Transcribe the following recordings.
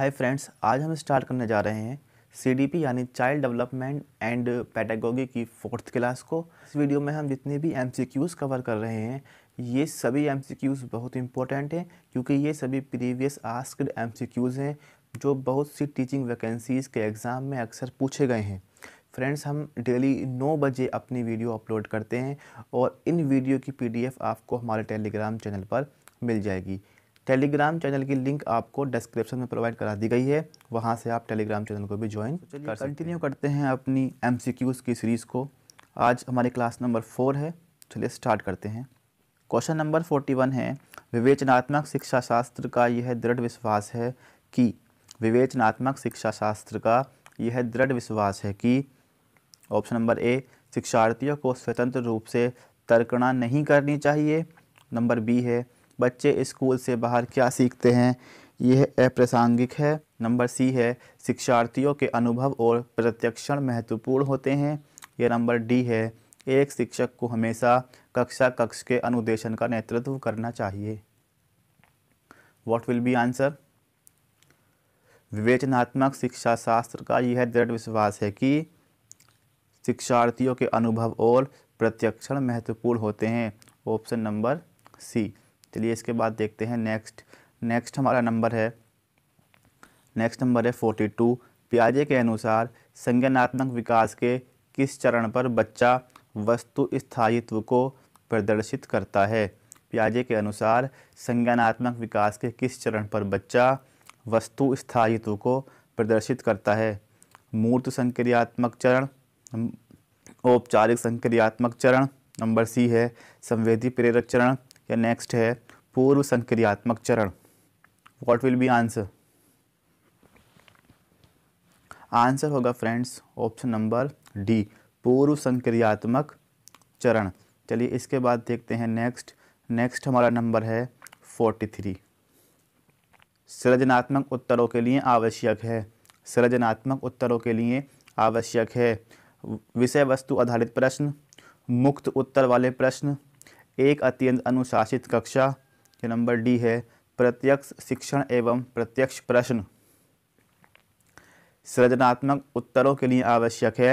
hi friends आज हम start करने जा रहे हैं सीडीपी यानी चाइल्ड डेवलपमेंट एंड पैटागोगी की फोर्थ क्लास को इस वीडियो में हम जितने भी एमसीक्यूज़ कवर कर रहे हैं ये सभी एमसीक्यूज़ बहुत इंपॉर्टेंट हैं क्योंकि ये सभी प्रीवियस आस्क्ड एमसीक्यूज़ हैं जो बहुत सी टीचिंग वैकेंसीज़ के एग्ज़ाम में अक्सर पूछे गए हैं फ्रेंड्स हम डेली नौ बजे अपनी वीडियो अपलोड करते हैं और इन वीडियो की पी आपको हमारे टेलीग्राम चैनल पर मिल जाएगी टेलीग्राम चैनल की लिंक आपको डिस्क्रिप्शन में प्रोवाइड करा दी गई है वहाँ से आप टेलीग्राम चैनल को भी ज्वाइन तो कर कंटिन्यू करते हैं अपनी एम की सीरीज़ को आज हमारी क्लास नंबर फोर है चलिए स्टार्ट करते हैं क्वेश्चन नंबर फोर्टी वन है विवेचनात्मक शिक्षा शास्त्र का यह दृढ़ विश्वास है कि विवेचनात्मक शिक्षा शास्त्र का यह दृढ़ विश्वास है कि ऑप्शन नंबर ए शिक्षार्थियों को स्वतंत्र रूप से तर्कणा नहीं करनी चाहिए नंबर बी है बच्चे स्कूल से बाहर क्या सीखते हैं यह अप्रासंगिक है नंबर सी है शिक्षार्थियों के अनुभव और प्रत्यक्षण महत्वपूर्ण होते हैं यह नंबर डी है एक शिक्षक को हमेशा कक्षा कक्ष के अनुदेशन का नेतृत्व करना चाहिए वॉट विल बी आंसर विवेचनात्मक शिक्षा शास्त्र का यह दृढ़ विश्वास है कि शिक्षार्थियों के अनुभव और प्रत्यक्षण महत्वपूर्ण होते हैं ऑप्शन नंबर सी चलिए इसके बाद देखते हैं नेक्स्ट नेक्स्ट हमारा नंबर है नेक्स्ट नंबर है फोर्टी टू प्याजे के अनुसार संज्ञानात्मक विकास के किस चरण पर बच्चा वस्तु स्थायित्व को प्रदर्शित करता है प्याजे के अनुसार संज्ञानात्मक विकास के किस चरण पर बच्चा वस्तु स्थायित्व को प्रदर्शित करता है मूर्त संक्रियात्मक चरण औपचारिक संक्रियात्मक चरण नंबर सी है संवेदी प्रेरक चरण या नेक्स्ट है पूर्व संक्रियात्मक चरण what will be answer answer होगा फ्रेंड्स ऑप्शन नंबर डी पूर्व संक्रियात्मक चरण चलिए इसके बाद देखते हैं नेक्स्ट नेक्स्ट हमारा नंबर है फोर्टी थ्री सृजनात्मक उत्तरों के लिए आवश्यक है सृजनात्मक उत्तरों के लिए आवश्यक है विषय वस्तु आधारित प्रश्न मुक्त उत्तर वाले प्रश्न एक अत्यंत अनुशासित कक्षा नंबर डी है प्रत्यक्ष शिक्षण एवं प्रत्यक्ष प्रश्न सृजनात्मक उत्तरों के लिए आवश्यक है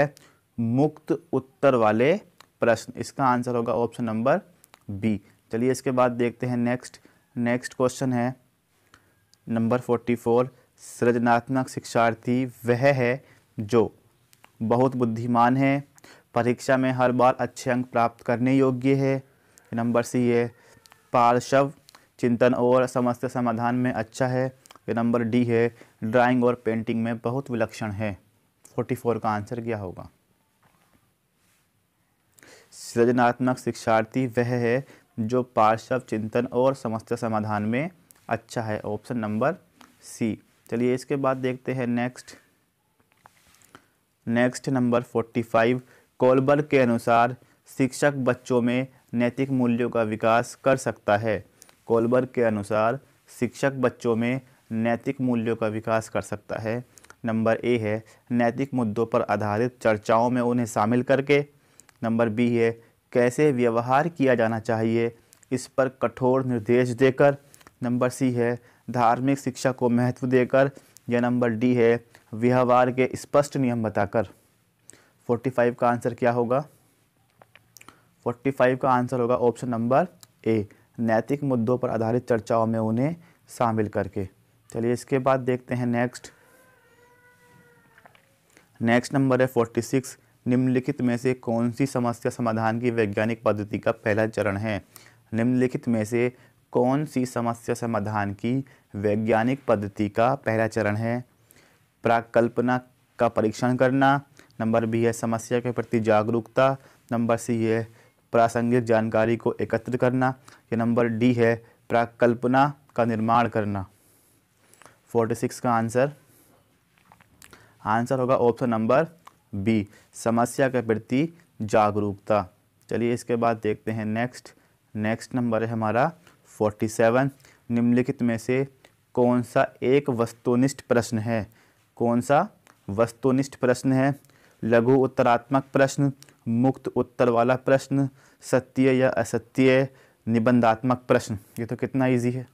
मुक्त उत्तर वाले प्रश्न इसका आंसर होगा ऑप्शन नंबर बी चलिए इसके बाद देखते हैं नेक्स्ट नेक्स्ट क्वेश्चन है नंबर फोर्टी फोर सृजनात्मक शिक्षार्थी वह है जो बहुत बुद्धिमान है परीक्षा में हर बार अच्छे अंक प्राप्त करने योग्य है नंबर सी है पार्शव चिंतन और समस्या समाधान में अच्छा है ये नंबर डी है ड्राइंग और पेंटिंग में बहुत विलक्षण है 44 का आंसर क्या होगा सृजनात्मक शिक्षार्थी वह है जो पार्श्व चिंतन और समस्या समाधान में अच्छा है ऑप्शन नंबर सी चलिए इसके बाद देखते हैं नेक्स्ट नेक्स्ट नंबर 45 कोलबर्ग के अनुसार शिक्षक बच्चों में नैतिक मूल्यों का विकास कर सकता है कोलबर्ग के अनुसार शिक्षक बच्चों में नैतिक मूल्यों का विकास कर सकता है नंबर ए है नैतिक मुद्दों पर आधारित चर्चाओं में उन्हें शामिल करके नंबर बी है कैसे व्यवहार किया जाना चाहिए इस पर कठोर निर्देश देकर नंबर सी है धार्मिक शिक्षा को महत्व देकर या नंबर डी है व्यवहार के स्पष्ट नियम बताकर 45 का आंसर क्या होगा 45 का आंसर होगा ऑप्शन नंबर ए नैतिक मुद्दों पर आधारित चर्चाओं में उन्हें शामिल करके चलिए इसके बाद देखते हैं नेक्स्ट नेक्स्ट नंबर है फोर्टी सिक्स निम्नलिखित में से कौन सी समस्या समाधान की वैज्ञानिक पद्धति का पहला चरण है निम्नलिखित में से कौन सी समस्या समाधान की वैज्ञानिक पद्धति का पहला चरण है प्राकल्पना का परीक्षण करना नंबर बी है समस्या के प्रति जागरूकता नंबर सी है प्रासंगिक जानकारी को एकत्र करना या नंबर डी है प्राकल्पना का निर्माण करना फोर्टी सिक्स का आंसर आंसर होगा ऑप्शन नंबर बी समस्या के प्रति जागरूकता चलिए इसके बाद देखते हैं नेक्स्ट नेक्स्ट नंबर है हमारा फोर्टी सेवन निम्नलिखित में से कौन सा एक वस्तुनिष्ठ प्रश्न है कौन सा वस्तुनिष्ठ प्रश्न है लघु उत्तरात्मक प्रश्न मुक्त उत्तर वाला प्रश्न सत्य या असत्य निबंधात्मक प्रश्न ये तो कितना इजी है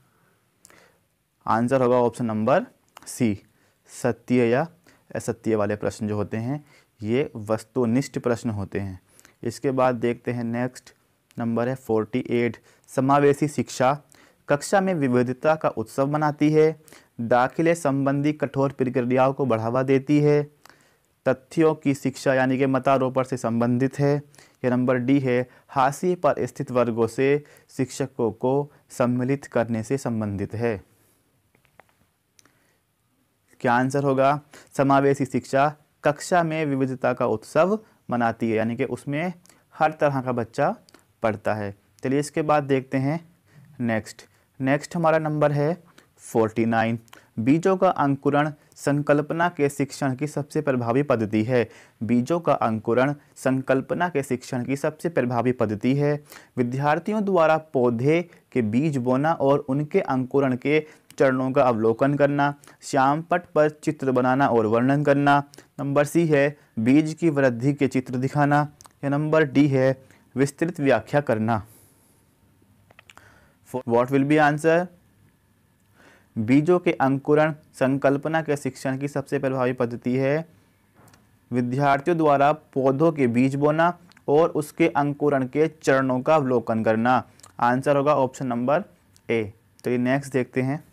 आंसर होगा ऑप्शन नंबर सी सत्य या असत्य वाले प्रश्न जो होते हैं ये वस्तुनिष्ठ प्रश्न होते हैं इसके बाद देखते हैं नेक्स्ट नंबर है फोर्टी एट समावेशी शिक्षा कक्षा में विविधता का उत्सव मनाती है दाखिले संबंधी कठोर प्रक्रियाओं को बढ़ावा देती है तथ्यों की शिक्षा यानी कि मतारोपण से संबंधित है या नंबर डी है हाशिए पर स्थित वर्गों से शिक्षकों को सम्मिलित करने से संबंधित है क्या आंसर होगा समावेशी शिक्षा कक्षा में विविधता का उत्सव मनाती है यानी कि उसमें हर तरह का बच्चा पढ़ता है चलिए इसके बाद देखते हैं नेक्स्ट नेक्स्ट हमारा नंबर है फोर्टी नाइन बीजों का अंकुरण संकल्पना के शिक्षण की सबसे प्रभावी पद्धति है बीजों का अंकुरण संकल्पना के शिक्षण की सबसे प्रभावी पद्धति है विद्यार्थियों द्वारा पौधे के बीज बोना और उनके अंकुरण के चरणों का अवलोकन करना श्याम पट पर चित्र बनाना और वर्णन करना नंबर सी है बीज की वृद्धि के चित्र दिखाना या नंबर डी है विस्तृत व्याख्या करना वॉट विल बी आंसर बीजों के अंकुरण संकल्पना के शिक्षण की सबसे प्रभावी पद्धति है विद्यार्थियों द्वारा पौधों के बीज बोना और उसके अंकुरण के चरणों का अवलोकन करना आंसर होगा ऑप्शन नंबर ए तो ये नेक्स्ट देखते हैं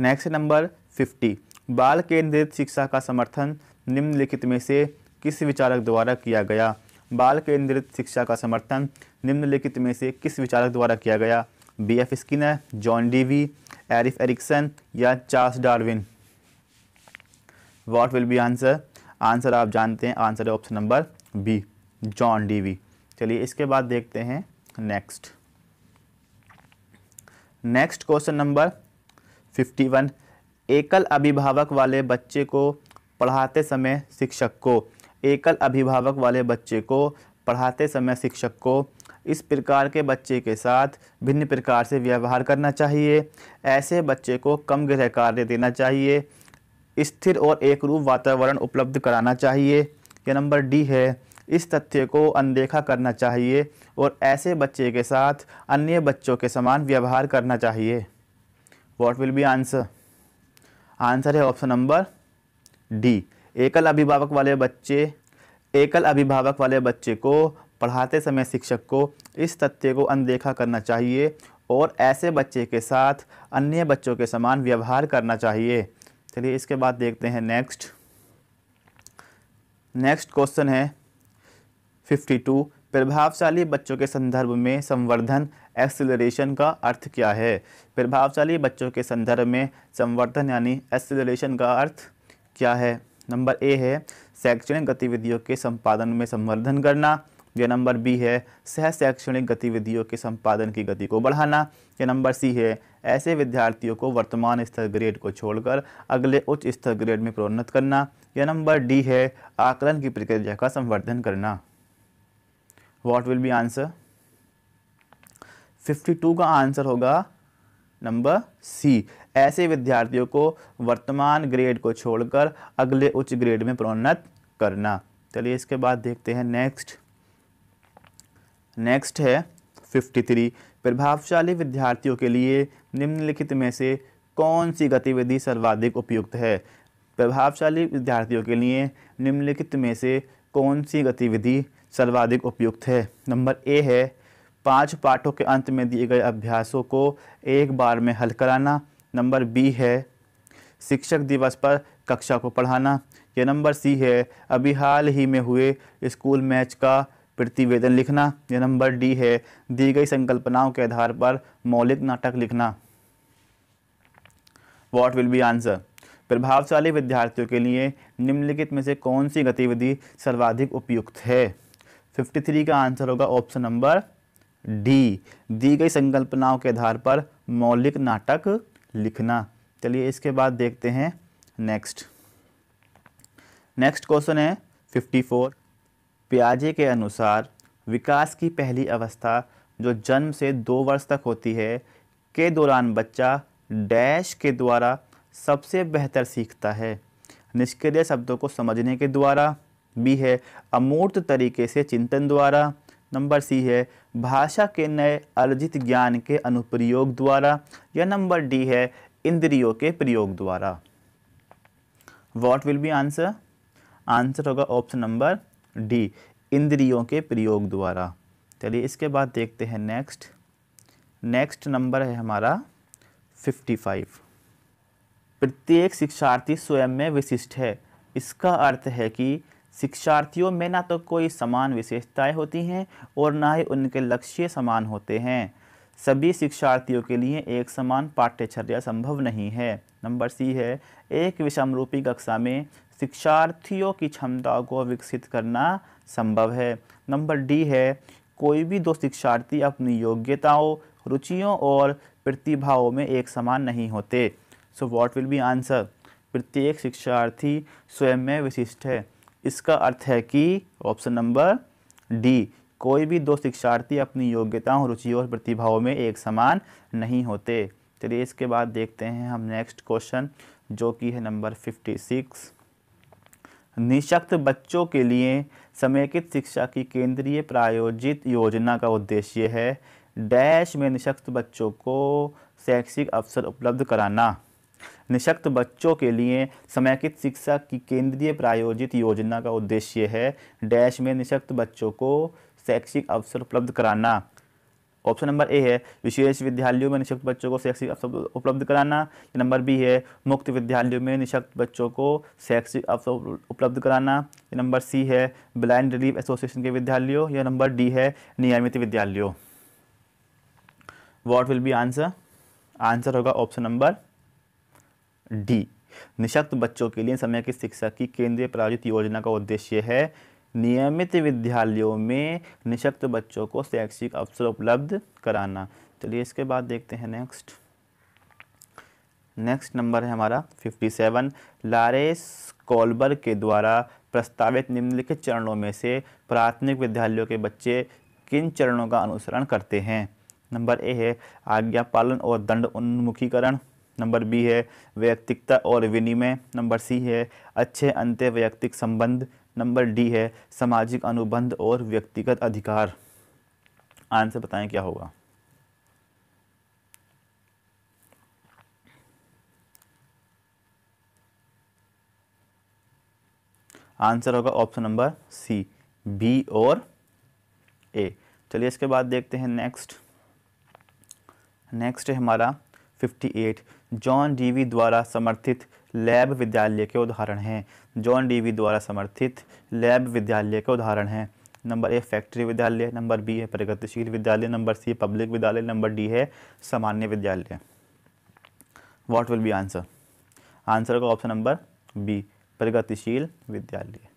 नेक्स्ट नंबर फिफ्टी बाल केंद्रित शिक्षा का समर्थन निम्नलिखित में से किस विचारक द्वारा किया गया बाल केंद्रित शिक्षा का समर्थन निम्नलिखित में से किस विचारक द्वारा किया गया B F Skinner John Dewey एरिफ एरिक्सन या Charles Darwin what will be answer answer आप जानते हैं आंसर है option number B John Dewey चलिए इसके बाद देखते हैं नेक्स्ट नेक्स्ट क्वेश्चन नंबर 51 एकल अभिभावक वाले बच्चे को पढ़ाते समय शिक्षक को एकल अभिभावक वाले बच्चे को पढ़ाते समय शिक्षक को इस प्रकार के बच्चे के साथ भिन्न प्रकार से व्यवहार करना चाहिए ऐसे बच्चे को कम गृह कार्य देना चाहिए स्थिर और एकरूप वातावरण उपलब्ध कराना चाहिए यह नंबर डी है इस तथ्य को अनदेखा करना चाहिए और ऐसे बच्चे के साथ अन्य बच्चों के समान व्यवहार करना चाहिए what will be answer answer है ऑप्शन नंबर डी एकल अभिभावक वाले बच्चे एकल अभिभावक वाले बच्चे को पढ़ाते समय शिक्षक को इस तथ्य को अनदेखा करना चाहिए और ऐसे बच्चे के साथ अन्य बच्चों के समान व्यवहार करना चाहिए चलिए इसके बाद देखते हैं नेक्स्ट नेक्स्ट क्वेश्चन है 52 प्रभावशाली बच्चों के संदर्भ में संवर्धन एक्सिलरेशन का अर्थ क्या है प्रभावशाली बच्चों के संदर्भ में संवर्धन यानी एक्सिलरेशन का अर्थ क्या है नंबर ए है शैक्षणिक गतिविधियों के संपादन में संवर्धन करना या नंबर बी है सह शैक्षणिक गतिविधियों के संपादन की गति को बढ़ाना या नंबर सी है ऐसे विद्यार्थियों को वर्तमान स्तर ग्रेड को छोड़कर अगले उच्च स्तर ग्रेड में प्रोन्नत करना या नंबर डी है आकलन की प्रक्रिया का संवर्धन करना वॉट विल बी आंसर 52 का आंसर होगा नंबर सी ऐसे विद्यार्थियों को वर्तमान ग्रेड को छोड़कर अगले उच्च ग्रेड में प्रोन्नत करना चलिए इसके बाद देखते हैं नेक्स्ट नेक्स्ट है 53 प्रभावशाली विद्यार्थियों के लिए निम्नलिखित में से कौन सी गतिविधि सर्वाधिक उपयुक्त है प्रभावशाली विद्यार्थियों के लिए निम्नलिखित में से कौन सी गतिविधि सर्वाधिक उपयुक्त है नंबर ए है पांच पाठों के अंत में दिए गए अभ्यासों को एक बार में हल कराना नंबर बी है शिक्षक दिवस पर कक्षा को पढ़ाना या नंबर सी है अभी हाल ही में हुए स्कूल मैच का प्रतिवेदन लिखना या नंबर डी है दी गई संकल्पनाओं के आधार पर मौलिक नाटक लिखना वॉट विल बी आंसर प्रभावशाली विद्यार्थियों के लिए निम्नलिखित में से कौन सी गतिविधि सर्वाधिक उपयुक्त है 53 का आंसर होगा ऑप्शन नंबर डी दी गई संकल्पनाओं के आधार पर मौलिक नाटक लिखना चलिए इसके बाद देखते हैं नेक्स्ट नेक्स्ट क्वेश्चन है 54 प्याजे के अनुसार विकास की पहली अवस्था जो जन्म से दो वर्ष तक होती है के दौरान बच्चा डैश के द्वारा सबसे बेहतर सीखता है निष्क्रिय शब्दों को समझने के द्वारा बी है अमूर्त तरीके से चिंतन द्वारा नंबर सी है भाषा के नए अर्जित ज्ञान के अनुप्रयोग द्वारा या नंबर डी है इंद्रियों के प्रयोग द्वारा what will be answer answer होगा ऑप्शन नंबर डी इंद्रियों के प्रयोग द्वारा चलिए इसके बाद देखते हैं नेक्स्ट नेक्स्ट नंबर है हमारा 55 प्रत्येक शिक्षार्थी स्वयं में विशिष्ट है इसका अर्थ है कि शिक्षार्थियों में ना तो कोई समान विशेषताएं होती हैं और ना ही उनके लक्ष्य समान होते हैं सभी शिक्षार्थियों के लिए एक समान पाठ्यचर्या संभव नहीं है नंबर सी है एक विषम रूपी कक्षा में शिक्षार्थियों की क्षमताओं को विकसित करना संभव है नंबर डी है कोई भी दो शिक्षार्थी अपनी योग्यताओं रुचियों और प्रतिभाओं में एक समान नहीं होते so what will be answer प्रत्येक शिक्षार्थी स्वयं में विशिष्ट है इसका अर्थ है कि ऑप्शन नंबर डी कोई भी दो शिक्षार्थी अपनी योग्यताओं रुचियों और प्रतिभाओं में एक समान नहीं होते चलिए इसके बाद देखते हैं हम नेक्स्ट क्वेश्चन जो कि है नंबर फिफ्टी सिक्स निशक्त बच्चों के लिए समेकित शिक्षा की केंद्रीय प्रायोजित योजना का उद्देश्य है डैश में निशक्त बच्चों को शैक्षिक अवसर उपलब्ध कराना निशक्त बच्चों के लिए समेकित शिक्षा की केंद्रीय प्रायोजित योजना का उद्देश्य है डैश में निशक्त बच्चों को शैक्षिक अवसर उपलब्ध कराना ऑप्शन नंबर ए है विशेष विद्यालयों में निशक्त बच्चों को शैक्षिक अवसर उपलब्ध कराना नंबर बी है मुक्त विद्यालयों में निशक्त बच्चों को शैक्षिक अवसर उपलब्ध कराना नंबर सी है ब्लाइंड रिलीफ एसोसिएशन के विद्यालयों या नंबर डी है नियमित विद्यालयों what will be answer answer होगा ऑप्शन नंबर डी निशक्त बच्चों के लिए समय की शिक्षा की केंद्रीय प्रायोजित योजना का उद्देश्य है नियमित विद्यालयों में निशक्त बच्चों को शैक्षिक अवसर उपलब्ध कराना चलिए इसके बाद देखते हैं नेक्स्ट नेक्स्ट नंबर है हमारा 57 लारेस कॉलबर के द्वारा प्रस्तावित निम्नलिखित चरणों में से प्राथमिक विद्यालयों के बच्चे किन चरणों का अनुसरण करते हैं नंबर ए है आज्ञा पालन और दंड उन्मुखीकरण नंबर बी है व्यक्तिकता और विनिमय नंबर सी है अच्छे अंत्य व्यक्तिक संबंध नंबर डी है सामाजिक अनुबंध और व्यक्तिगत अधिकार आंसर बताएं क्या होगा आंसर होगा ऑप्शन नंबर सी बी और ए चलिए इसके बाद देखते हैं नेक्स्ट नेक्स्ट है हमारा 58 जॉन डीवी द्वारा समर्थित लैब विद्यालय के उदाहरण हैं जॉन डीवी द्वारा समर्थित लैब विद्यालय के उदाहरण हैं नंबर ए फैक्ट्री विद्यालय नंबर बी है प्रगतिशील विद्यालय नंबर सी पब्लिक विद्यालय नंबर डी है सामान्य विद्यालय what will be answer answer का ऑप्शन नंबर बी प्रगतिशील विद्यालय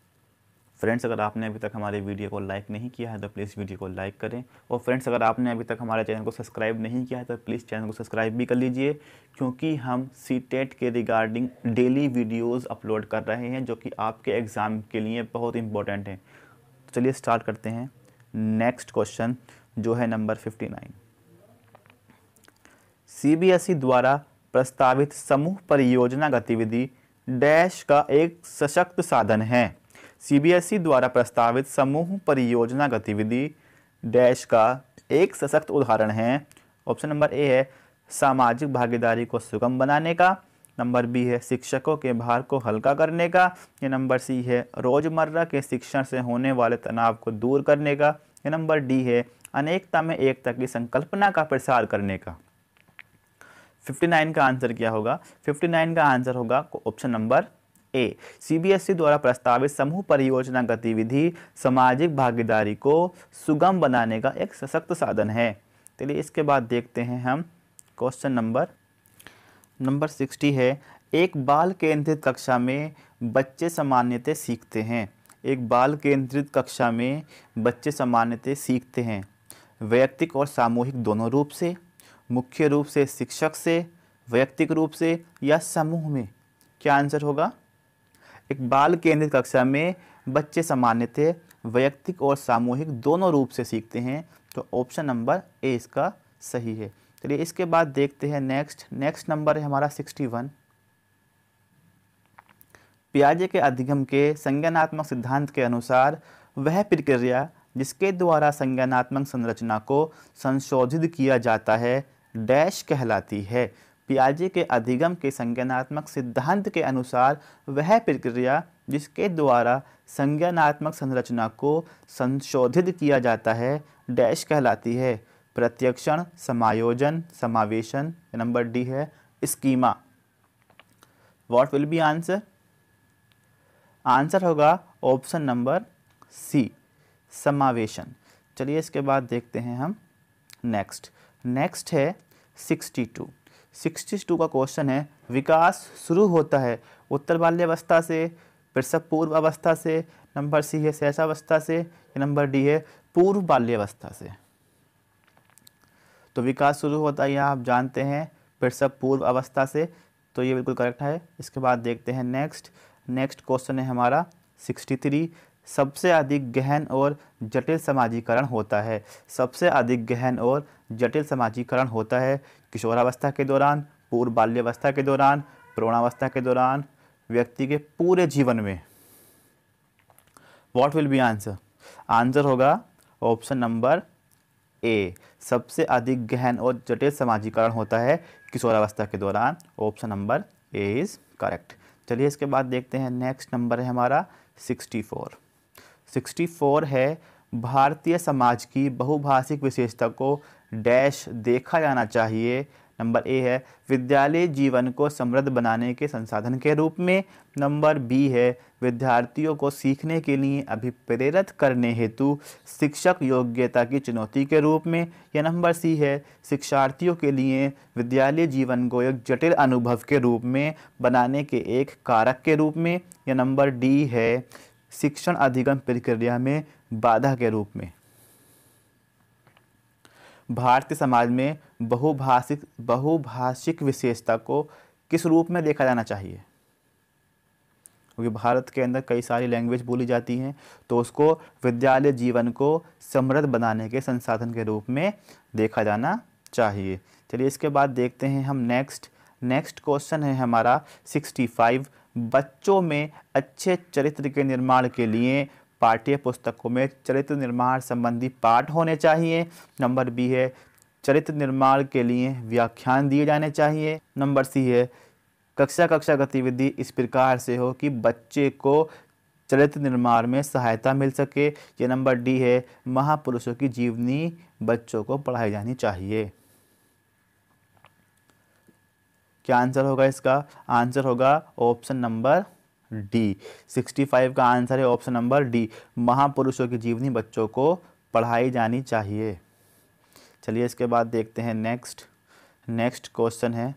फ्रेंड्स अगर आपने अभी तक हमारे वीडियो को लाइक नहीं किया है तो प्लीज़ वीडियो को लाइक करें और फ्रेंड्स अगर आपने अभी तक हमारे चैनल को सब्सक्राइब नहीं किया है तो प्लीज़ चैनल को सब्सक्राइब भी कर लीजिए क्योंकि हम सी टेट e के रिगार्डिंग डेली वीडियोज़ अपलोड कर रहे हैं जो कि आपके एग्ज़ाम के लिए बहुत इंपॉर्टेंट हैं तो चलिए स्टार्ट करते हैं नेक्स्ट क्वेश्चन जो है नंबर फिफ्टी नाइन द्वारा प्रस्तावित समूह परियोजना गतिविधि डैश का एक सशक्त साधन है सीबीएसई द्वारा प्रस्तावित समूह परियोजना गतिविधि डैश का एक सशक्त उदाहरण है ऑप्शन नंबर ए है सामाजिक भागीदारी को सुगम बनाने का नंबर बी है शिक्षकों के भार को हल्का करने का ये नंबर सी है रोज़मर्रा के शिक्षण से होने वाले तनाव को दूर करने का ये नंबर डी है अनेकता में एकता की संकल्पना का प्रसार करने का 59 का आंसर क्या होगा 59 का आंसर होगा option number A CBSE e द्वारा प्रस्तावित समूह परियोजना गतिविधि सामाजिक भागीदारी को सुगम बनाने का एक सशक्त साधन है चलिए इसके बाद देखते हैं हम क्वेश्चन नंबर नंबर सिक्सटी है एक बाल केंद्रित कक्षा में बच्चे सामान्यतः सीखते हैं एक बाल केंद्रित कक्षा में बच्चे सामान्यतः सीखते हैं वैयक्तिक और सामूहिक दोनों रूप से मुख्य रूप से शिक्षक से वैयक्तिक रूप से या समूह में क्या आंसर होगा एक बाल केंद्रित कक्षा में बच्चे सामान्यतः वैयक्तिक और सामूहिक दोनों रूप से सीखते हैं तो ऑप्शन नंबर ए इसका सही है चलिए तो इसके बाद देखते हैं नेक्स्ट नेक्स्ट नंबर है हमारा सिक्सटी वन प्याजे के अधिगम के संज्ञानात्मक सिद्धांत के अनुसार वह प्रक्रिया जिसके द्वारा संज्ञानात्मक संरचना को संशोधित किया जाता है डैश कहलाती है पियाजे के अधिगम के संज्ञानात्मक सिद्धांत के अनुसार वह प्रक्रिया जिसके द्वारा संज्ञानात्मक संरचना को संशोधित किया जाता है डैश कहलाती है प्रत्यक्षण समायोजन समावेशन नंबर डी है schema what will be answer answer होगा ऑप्शन नंबर सी समावेशन चलिए इसके बाद देखते हैं हम नेक्स्ट नेक्स्ट है सिक्सटी टू सिक्सटी टू का क्वेश्चन है विकास शुरू होता है उत्तर बाल्यावस्था से प्रसव पूर्व अवस्था से नंबर सी है शैशावस्था से नंबर डी है पूर्व बाल्यावस्था से तो विकास शुरू होता है यहाँ आप जानते हैं प्रसव पूर्व अवस्था से तो ये बिल्कुल करेक्ट है इसके बाद देखते हैं नेक्स्ट नेक्स्ट क्वेश्चन है हमारा सिक्सटी थ्री सबसे अधिक गहन और जटिल समाजीकरण होता है सबसे अधिक गहन और जटिल समाजीकरण होता है किशोरावस्था के दौरान पूर्व बाल्यावस्था के दौरान प्रौणावस्था के दौरान व्यक्ति के पूरे जीवन में what will be answer answer होगा ऑप्शन नंबर ए सबसे अधिक गहन और जटिल समाजीकरण होता है किशोरावस्था के दौरान option number A is correct चलिए इसके बाद देखते हैं नेक्स्ट नंबर है हमारा 64 64 है भारतीय समाज की बहुभाषिक विशेषता को डैश देखा जाना चाहिए नंबर ए है विद्यालय जीवन को समृद्ध बनाने के संसाधन के रूप में नंबर बी है विद्यार्थियों को सीखने के लिए अभिप्रेरित करने हेतु शिक्षक योग्यता की चुनौती के रूप में या नंबर सी है शिक्षार्थियों के लिए विद्यालय जीवन को एक जटिल अनुभव के रूप में बनाने के एक कारक के रूप में या नंबर डी है शिक्षण अधिगम प्रक्रिया में बाधा के रूप में भारतीय समाज में बहुभाषिक बहुभाषिक विशेषता को किस रूप में देखा जाना चाहिए क्योंकि भारत के अंदर कई सारी लैंग्वेज बोली जाती हैं तो उसको विद्यालय जीवन को समृद्ध बनाने के संसाधन के रूप में देखा जाना चाहिए चलिए इसके बाद देखते हैं हम नेक्स्ट नेक्स्ट क्वेश्चन है हमारा 65 बच्चों में अच्छे चरित्र के निर्माण के लिए पाठ्य पुस्तकों में चरित्र निर्माण संबंधी पाठ होने चाहिए नंबर बी है चरित्र निर्माण के लिए व्याख्यान दिए जाने चाहिए नंबर सी है कक्षा कक्षा गतिविधि इस प्रकार से हो कि बच्चे को चरित्र निर्माण में सहायता मिल सके ये नंबर डी है महापुरुषों की जीवनी बच्चों को पढ़ाई जानी चाहिए क्या आंसर होगा इसका आंसर होगा ऑप्शन नंबर डी 65 का आंसर है ऑप्शन नंबर डी महापुरुषों की जीवनी बच्चों को पढ़ाई जानी चाहिए चलिए इसके बाद देखते हैं नेक्स्ट नेक्स्ट क्वेश्चन है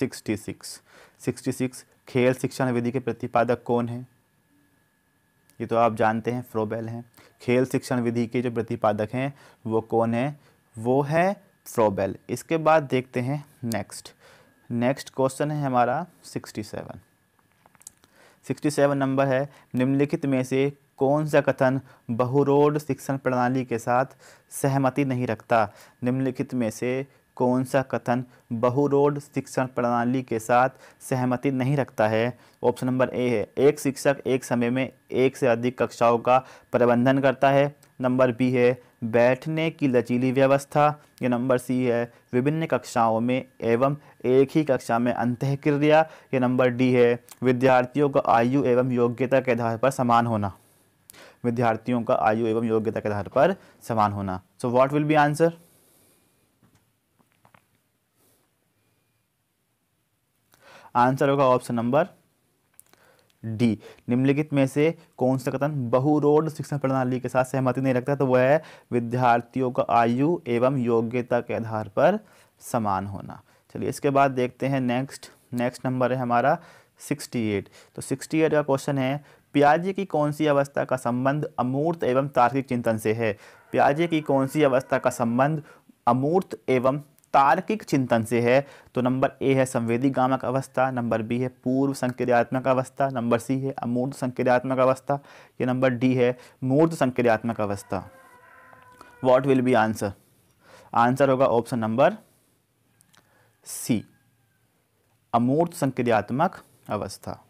66 66 खेल शिक्षण विधि के प्रतिपादक कौन है ये तो आप जानते हैं फ्रोबेल हैं खेल शिक्षण विधि के जो प्रतिपादक हैं वो कौन है वो है फ्रोबेल इसके बाद देखते हैं नेक्स्ट नेक्स्ट क्वेश्चन है हमारा sixty seven sixty seven number है निम्नलिखित में से कौन सा कथन बहुरोड शिक्षण प्रणाली के साथ सहमति नहीं रखता निम्नलिखित में से कौन सा कथन बहुरोड शिक्षण प्रणाली के साथ सहमति नहीं रखता है ऑप्शन नंबर ए है एक शिक्षक एक समय में एक से अधिक कक्षाओं का प्रबंधन करता है नंबर बी है बैठने की लचीली व्यवस्था ये नंबर सी है विभिन्न कक्षाओं में एवं एक ही कक्षा में क्रिया ये नंबर डी है विद्यार्थियों का आयु एवं योग्यता के आधार पर समान होना विद्यार्थियों का आयु एवं योग्यता के आधार पर समान होना so what will be answer answer होगा ऑप्शन नंबर डी निम्नलिखित में से कौन सा कथन बहुरोड शिक्षण प्रणाली के साथ सहमति नहीं रखता तो वह है विद्यार्थियों का आयु एवं योग्यता के आधार पर समान होना चलिए इसके बाद देखते हैं नेक्स्ट नेक्स्ट नंबर है हमारा 68 तो 68 का क्वेश्चन है प्याजे की कौन सी अवस्था का संबंध अमूर्त एवं तार्किक चिंतन से है प्याजे की कौन सी अवस्था का संबंध अमूर्त एवं तार्किक चिंतन से है तो नंबर ए है संवेदी गामक अवस्था नंबर बी है पूर्व संक्रियात्मक अवस्था नंबर सी है अमूर्त संक्रियात्मक अवस्था या नंबर डी है मूर्त संक्रियात्मक अवस्था what will be answer answer होगा ऑप्शन नंबर सी अमूर्त संक्रियात्मक अवस्था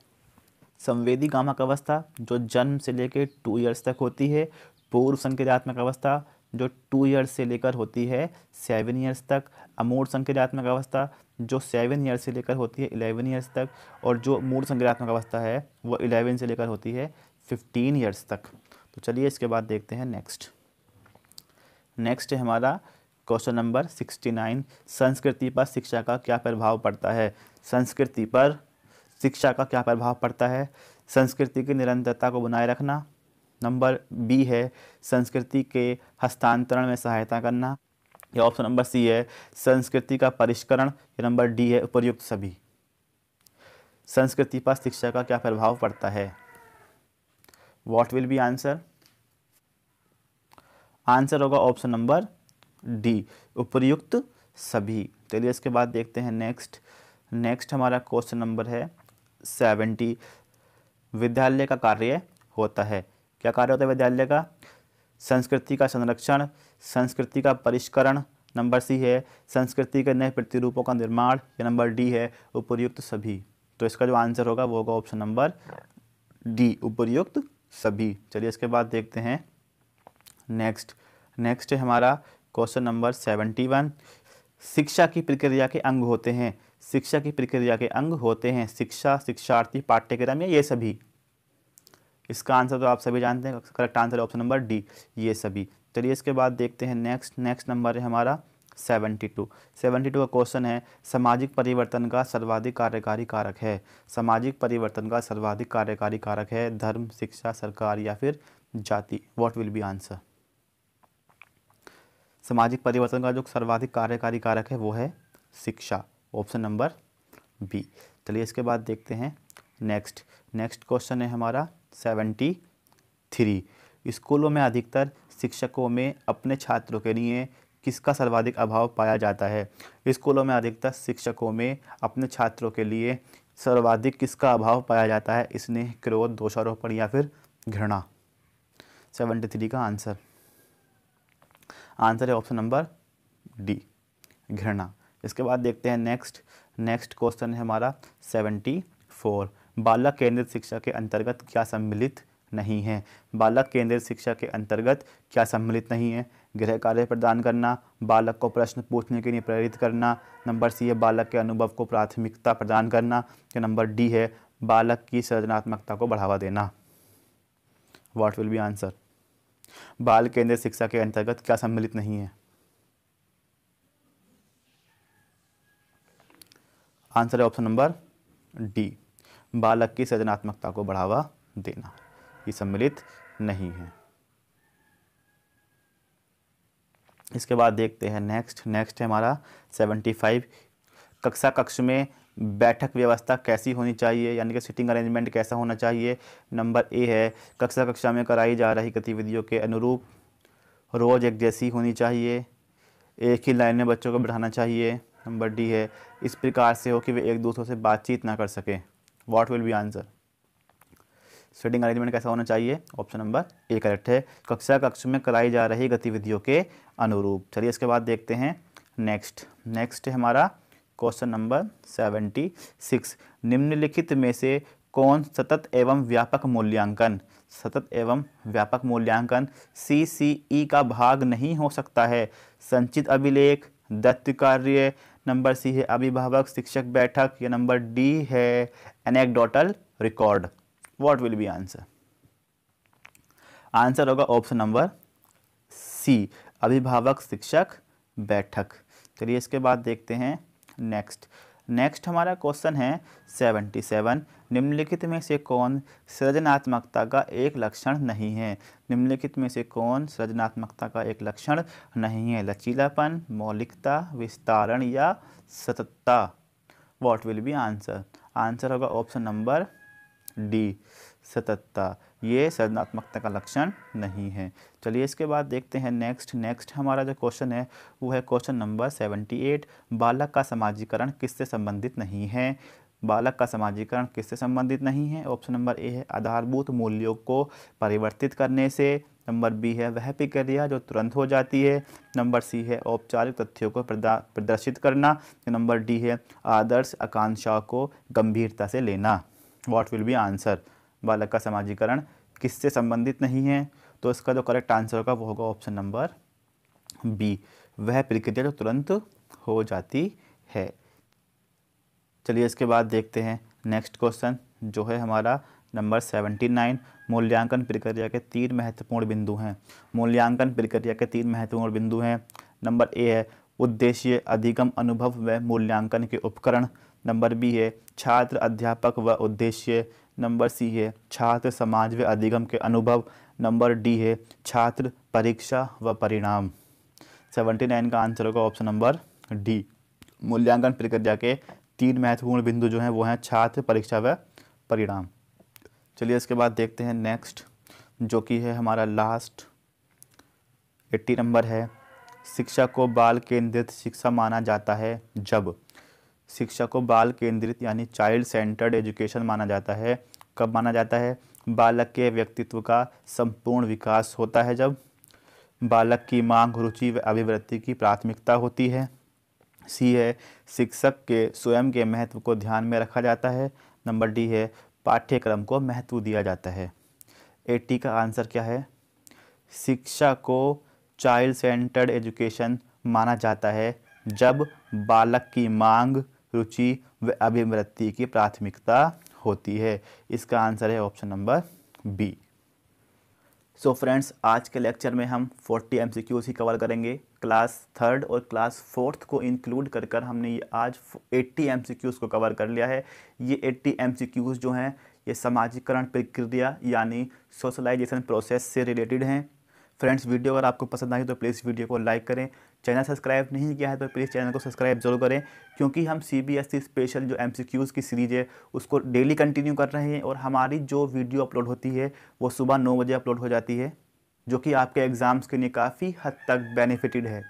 संवेदी गामक अवस्था जो जन्म से लेकर टू ईयर्स तक होती है पूर्व संक्रियात्मक अवस्था जो टू ईयर्स से लेकर होती है सेवन ईयर्स तक अमूर्त संक्रियात्मक अवस्था जो सेवन ईयर्स से लेकर होती है इलेवन ईयर्स तक और जो मूड संक्रियात्मक अवस्था है वो इलेवन से लेकर होती है फिफ्टीन ईयर्स तक तो चलिए इसके बाद देखते हैं नेक्स्ट नेक्स्ट है हमारा क्वेश्चन नंबर सिक्सटी नाइन संस्कृति पर शिक्षा का क्या प्रभाव पड़ता है संस्कृति पर शिक्षा का क्या प्रभाव पड़ता है संस्कृति की निरंतरता को बनाए रखना नंबर बी है संस्कृति के हस्तांतरण में सहायता करना या ऑप्शन नंबर सी है संस्कृति का परिष्करण या नंबर डी है उपयुक्त सभी संस्कृति पर शिक्षा का क्या प्रभाव पड़ता है what will be answer answer होगा ऑप्शन नंबर डी उपयुक्त सभी चलिए इसके बाद देखते हैं नेक्स्ट नेक्स्ट हमारा क्वेश्चन नंबर है सेवेंटी विद्यालय का कार्य होता है क्या कार्य होता है विद्यालय का संस्कृति का संरक्षण संस्कृति का परिष्करण नंबर सी है संस्कृति के नए प्रतिरूपों का निर्माण या नंबर डी है उपर्युक्त सभी तो इसका जो आंसर होगा वो होगा ऑप्शन नंबर डी उपयुक्त सभी चलिए इसके बाद देखते हैं नेक्स्ट नेक्स्ट है हमारा क्वेश्चन नंबर सेवेंटी वन शिक्षा की प्रक्रिया के अंग होते हैं शिक्षा की प्रक्रिया के अंग होते हैं शिक्षा शिक्षार्थी पाठ्यक्रम या ये सभी इसका आंसर तो आप सभी जानते हैं करेक्ट आंसर है ऑप्शन नंबर डी ये सभी चलिए इसके बाद देखते हैं नेक्स्ट नेक्स्ट नंबर है हमारा सेवेंटी टू सेवेंटी टू का क्वेश्चन है सामाजिक परिवर्तन का सर्वाधिक कार्यकारी कारक है सामाजिक परिवर्तन का सर्वाधिक कार्यकारी कारक है धर्म शिक्षा सरकार या फिर जाति वॉट विल बी आंसर सामाजिक परिवर्तन का जो सर्वाधिक कार्यकारी कारक है वो है शिक्षा ऑप्शन नंबर बी चलिए इसके बाद देखते हैं नेक्स्ट नेक्स्ट क्वेश्चन है हमारा सेवेंटी थ्री स्कूलों में अधिकतर शिक्षकों में अपने छात्रों के लिए किसका सर्वाधिक अभाव पाया जाता है स्कूलों में अधिकतर शिक्षकों में अपने छात्रों के लिए सर्वाधिक किसका अभाव पाया जाता है इसने क्रोध दोषारोपण या फिर घृणा सेवेंटी थ्री का आंसर आंसर है ऑप्शन नंबर डी घृणा इसके बाद देखते हैं नेक्स्ट नेक्स्ट क्वेश्चन है हमारा सेवेंटी फोर बालक केंद्रित शिक्षा के अंतर्गत क्या सम्मिलित नहीं है बालक केंद्रित शिक्षा के अंतर्गत क्या सम्मिलित नहीं है गृह कार्य प्रदान करना बालक को प्रश्न पूछने के लिए प्रेरित करना नंबर सी है बालक के अनुभव को प्राथमिकता प्रदान करना या नंबर डी है बालक की सृजनात्मकता को बढ़ावा देना व्हाट विल बी आंसर बाल केंद्रित शिक्षा के अंतर्गत क्या सम्मिलित नहीं है आंसर है ऑप्शन नंबर डी बालक की सृजनात्मकता को बढ़ावा देना ये सम्मिलित नहीं है इसके बाद देखते हैं नेक्स्ट नेक्स्ट है हमारा सेवेंटी फाइव कक्षा कक्ष में बैठक व्यवस्था कैसी होनी चाहिए यानी कि सिटिंग अरेंजमेंट कैसा होना चाहिए नंबर ए है कक्षा कक्षा में कराई जा रही गतिविधियों के अनुरूप रोज़ एक जैसी होनी चाहिए एक ही लाइन में बच्चों को बढ़ाना चाहिए नंबर डी है इस प्रकार से हो कि वे एक दूसरों से बातचीत ना कर सकें what will be answer setting arrangement कैसा होना चाहिए ऑप्शन नंबर ए करेक्ट है कक्षा कक्ष में कराई जा रही गतिविधियों के अनुरूप चलिए इसके बाद देखते हैं नेक्स्ट नेक्स्ट है हमारा क्वेश्चन नंबर सेवेंटी सिक्स निम्नलिखित में से कौन सतत एवं व्यापक मूल्यांकन सतत एवं व्यापक मूल्यांकन सी e का भाग नहीं हो सकता है संचित अभिलेख दत्त कार्य नंबर सी है अभिभावक शिक्षक बैठक या नंबर डी है anecdotal record what will be answer answer होगा ऑप्शन नंबर सी अभिभावक शिक्षक बैठक चलिए इसके बाद देखते हैं नेक्स्ट नेक्स्ट हमारा क्वेश्चन है सेवेंटी सेवन निम्नलिखित में से कौन सृजनात्मकता का एक लक्षण नहीं है निम्नलिखित में से कौन सृजनात्मकता का एक लक्षण नहीं है लचीलापन मौलिकता विस्तारण या सततता what will be answer answer होगा ऑप्शन नंबर डी सततता ये सृजनात्मकता का लक्षण नहीं है चलिए इसके बाद देखते हैं नेक्स्ट नेक्स्ट हमारा जो क्वेश्चन है वो है क्वेश्चन नंबर सेवेंटी एट बालक का समाजीकरण किससे संबंधित नहीं है बालक का समाजीकरण किससे संबंधित नहीं है ऑप्शन नंबर ए है आधारभूत मूल्यों को परिवर्तित करने से नंबर बी है वह प्रक्रिया जो तुरंत हो जाती है नंबर सी है औपचारिक तथ्यों को प्रदर्शित करना नंबर डी है आदर्श आकांक्षा को गंभीरता से लेना वॉट विल बी आंसर बालक का समाजीकरण किससे संबंधित नहीं है तो इसका जो करेक्ट आंसर होगा वो होगा ऑप्शन नंबर बी वह प्रक्रिया जो तुरंत हो जाती है चलिए इसके बाद देखते हैं नेक्स्ट क्वेश्चन जो है हमारा नंबर सेवेंटी नाइन मूल्यांकन प्रक्रिया के तीन महत्वपूर्ण बिंदु हैं मूल्यांकन प्रक्रिया के तीन महत्वपूर्ण बिंदु हैं नंबर ए है उद्देश्य अधिगम अनुभव व मूल्यांकन के उपकरण नंबर बी है छात्र अध्यापक व उद्देश्य नंबर सी है छात्र समाज व अधिगम के अनुभव नंबर डी है छात्र परीक्षा व परिणाम सेवेंटी नाइन का आंसर होगा ऑप्शन नंबर डी मूल्यांकन प्रक्रिया के तीन महत्वपूर्ण बिंदु जो हैं वो हैं छात्र परीक्षा व परिणाम चलिए इसके बाद देखते हैं नेक्स्ट जो कि है हमारा लास्ट एट्टी नंबर है शिक्षा को बाल केंद्रित शिक्षा माना जाता है जब शिक्षा को बाल केंद्रित यानी चाइल्ड सेंटर्ड एजुकेशन माना जाता है कब माना जाता है बालक के व्यक्तित्व का संपूर्ण विकास होता है जब बालक की मांग रुचि व अभिवृत्ति की प्राथमिकता होती है सी है शिक्षक के स्वयं के महत्व को ध्यान में रखा जाता है नंबर डी है पाठ्यक्रम को महत्व दिया जाता है टी का आंसर क्या है शिक्षा को चाइल्ड सेंटर्ड एजुकेशन माना जाता है जब बालक की मांग रुचि व अभिवृत्ति की प्राथमिकता होती है इसका आंसर है option number B so friends आज के लेक्चर में हम 40 एम सी ही कवर करेंगे क्लास थर्ड और क्लास फोर्थ को इंक्लूड कर कर हमने ये आज 80 एम को कवर कर लिया है ये 80 एम जो हैं ये सामाजिकरण प्रक्रिया यानी सोशलाइजेशन प्रोसेस से रिलेटेड हैं फ्रेंड्स वीडियो अगर आपको पसंद आए तो प्लीज़ वीडियो को लाइक करें चैनल सब्सक्राइब नहीं किया है तो प्लीज़ चैनल को सब्सक्राइब जरूर करें क्योंकि हम C B S E special जो एम सी क्यूज़ की सीरीज़ है उसको डेली कंटिन्यू कर रहे हैं और हमारी जो वीडियो अपलोड होती है वो सुबह नौ बजे अपलोड हो जाती है जो कि आपके एग्ज़ाम्स के लिए काफ़ी हद तक बेनिफिटेड है